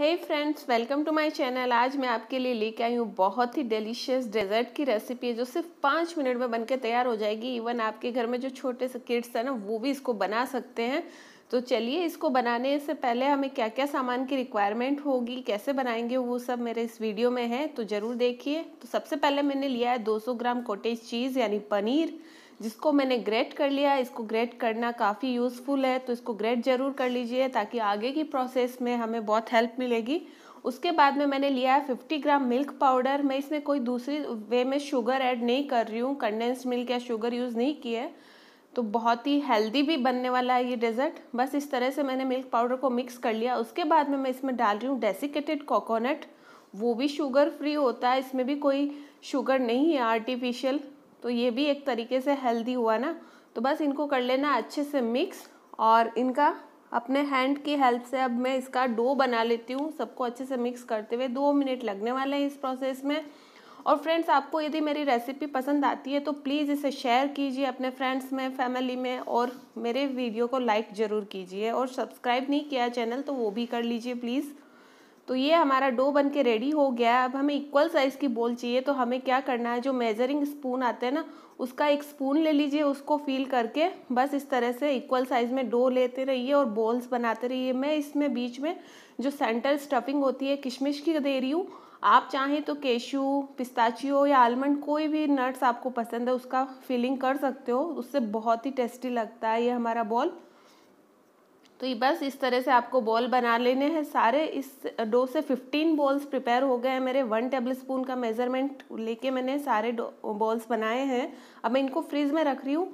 hey friends welcome to my channel आज मैं आपके लिए लेके आई हूँ बहुत ही डिलीशियस डेजर्ट की रेसिपी है जो सिर्फ पाँच मिनट में बनके तैयार हो जाएगी इवन आपके घर में जो छोटे से किड्स हैं ना वो भी इसको बना सकते हैं तो चलिए इसको बनाने से पहले हमें क्या क्या सामान की रिक्वायरमेंट होगी कैसे बनाएंगे वो सब मेरे इस वीडियो में है तो ज़रूर देखिए तो सबसे पहले मैंने लिया है दो ग्राम कोटेज चीज़ यानी पनीर जिसको मैंने ग्रेट कर लिया इसको ग्रेट करना काफ़ी यूज़फुल है तो इसको ग्रेट ज़रूर कर लीजिए ताकि आगे की प्रोसेस में हमें बहुत हेल्प मिलेगी उसके बाद में मैंने लिया है फिफ्टी ग्राम मिल्क पाउडर मैं इसमें कोई दूसरी वे में शुगर ऐड नहीं कर रही हूँ कंडेंस्ड मिल्क या शुगर यूज़ नहीं किया तो बहुत ही हेल्दी भी बनने वाला है ये डेजर्ट बस इस तरह से मैंने मिल्क पाउडर को मिक्स कर लिया उसके बाद में मैं इसमें डाल रही हूँ डेसिकेटेड कोकोनट वो भी शुगर फ्री होता है इसमें भी कोई शुगर नहीं है आर्टिफिशियल तो ये भी एक तरीके से हेल्दी हुआ ना तो बस इनको कर लेना अच्छे से मिक्स और इनका अपने हैंड की हेल्प से अब मैं इसका डो बना लेती हूँ सबको अच्छे से मिक्स करते हुए दो मिनट लगने वाले हैं इस प्रोसेस में और फ्रेंड्स आपको यदि मेरी रेसिपी पसंद आती है तो प्लीज़ इसे शेयर कीजिए अपने फ्रेंड्स में फैमिली में और मेरे वीडियो को लाइक ज़रूर कीजिए और सब्सक्राइब नहीं किया चैनल तो वो भी कर लीजिए प्लीज़ तो ये हमारा डो बन के रेडी हो गया है अब हमें इक्वल साइज़ की बोल चाहिए तो हमें क्या करना है जो मेजरिंग स्पून आते हैं ना उसका एक स्पून ले लीजिए उसको फील करके बस इस तरह से इक्वल साइज़ में डो लेते रहिए और बॉल्स बनाते रहिए मैं इसमें बीच में जो सेंटर स्टफिंग होती है किशमिश की दे रही हूँ आप चाहें तो केशू पिस्ताचियो या आलमंड कोई भी नट्स आपको पसंद है उसका फिलिंग कर सकते हो उससे बहुत ही टेस्टी लगता है ये हमारा बॉल तो ये बस इस तरह से आपको बॉल बना लेने हैं सारे इस डो से 15 बॉल्स प्रिपेयर हो गए हैं मेरे वन टेबल स्पून का मेज़रमेंट लेके मैंने सारे बॉल्स बनाए हैं अब मैं इनको फ्रीज़ में रख रही हूँ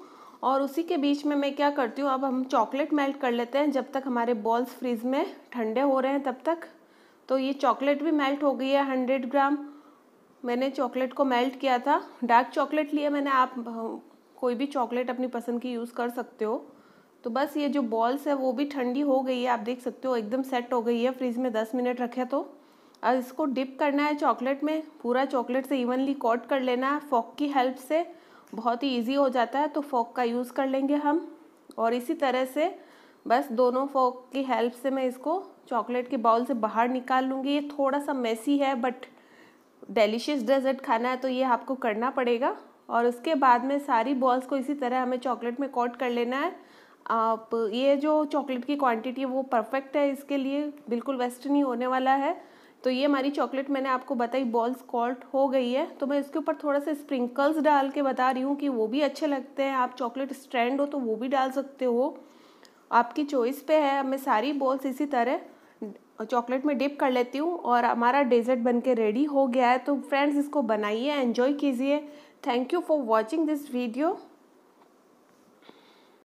और उसी के बीच में मैं क्या करती हूँ अब हम चॉकलेट मेल्ट कर लेते हैं जब तक हमारे बॉल्स फ्रीज़ में ठंडे हो रहे हैं तब तक तो ये चॉकलेट भी मेल्ट हो गई है हंड्रेड ग्राम मैंने चॉकलेट को मेल्ट किया था डार्क चॉकलेट लिया मैंने आप कोई भी चॉकलेट अपनी पसंद की यूज़ कर सकते हो तो बस ये जो बॉल्स है वो भी ठंडी हो गई है आप देख सकते हो एकदम सेट हो गई है फ्रिज में दस मिनट रखे तो अब इसको डिप करना है चॉकलेट में पूरा चॉकलेट से इवनली कॉट कर लेना है फॉक की हेल्प से बहुत ही इजी हो जाता है तो फॉक का यूज़ कर लेंगे हम और इसी तरह से बस दोनों फॉक की हेल्प से मैं इसको चॉकलेट के बाउल से बाहर निकाल लूँगी ये थोड़ा सा मेसी है बट डेलीशियस डेजर्ट खाना है तो ये आपको करना पड़ेगा और उसके बाद में सारी बॉल्स को इसी तरह हमें चॉकलेट में कोट कर लेना है आप ये जो चॉकलेट की क्वांटिटी है वो परफेक्ट है इसके लिए बिल्कुल वेस्ट नहीं होने वाला है तो ये हमारी चॉकलेट मैंने आपको बताई बॉल्स कॉल्ट हो गई है तो मैं इसके ऊपर थोड़ा सा स्प्रिंकल्स डाल के बता रही हूँ कि वो भी अच्छे लगते हैं आप चॉकलेट स्ट्रैंड हो तो वो भी डाल सकते हो आपकी चॉइस पे है मैं सारी बॉल्स इसी तरह चॉकलेट में डिप कर लेती हूँ और हमारा डेजर्ट बन के रेडी हो गया है तो फ्रेंड्स इसको बनाइए एन्जॉय कीजिए thank you for watching this video